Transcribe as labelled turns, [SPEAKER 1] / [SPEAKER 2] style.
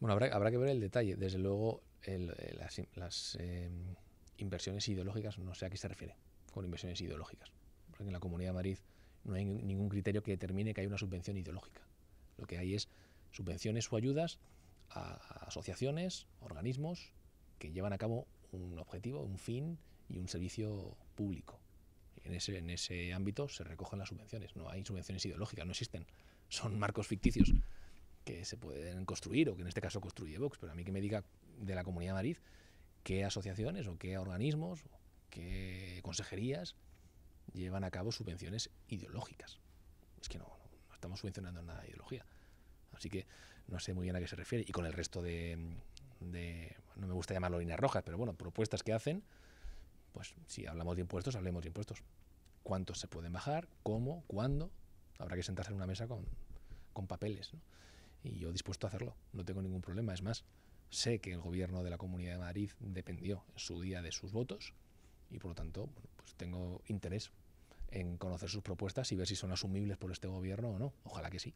[SPEAKER 1] Bueno, habrá, que ver el detalle. Desde luego, eh, las, em, inversiones ideológicas, no sé a qué se refiere con inversiones ideológicas. Porque en la Comunidad de Madrid no hay ningún criterio que determine que hay una subvención ideológica. Lo que hay es subvenciones o ayudas a, asociaciones, organismos que llevan a cabo un objetivo, un fin y un servicio público. en ese ámbito se recogen las subvenciones. No hay subvenciones ideológicas, no existen. Son marcos ficticios que se pueden construir o que en este caso construye Vox, pero a mí que me diga de la Comunidad de Madrid qué asociaciones o qué organismos o qué consejerías llevan a cabo subvenciones ideológicas. Es que no, no, estamos subvencionando nada de ideología. Así que no sé muy bien a qué se refiere. Y con el resto de, no me gusta llamarlo líneas rojas, pero bueno, propuestas que hacen, pues si hablamos de impuestos, hablemos de impuestos. ¿Cuántos se pueden bajar? ¿Cómo? ¿Cuándo? Habrá que sentarse en una mesa con, con papeles. ¿no? y yo dispuesto a hacerlo, no tengo ningún problema. Es más, sé que el gobierno de la Comunidad de Madrid dependió en su día de sus votos y por lo tanto pues tengo interés en conocer sus propuestas y ver si son asumibles por este gobierno o no. Ojalá que sí.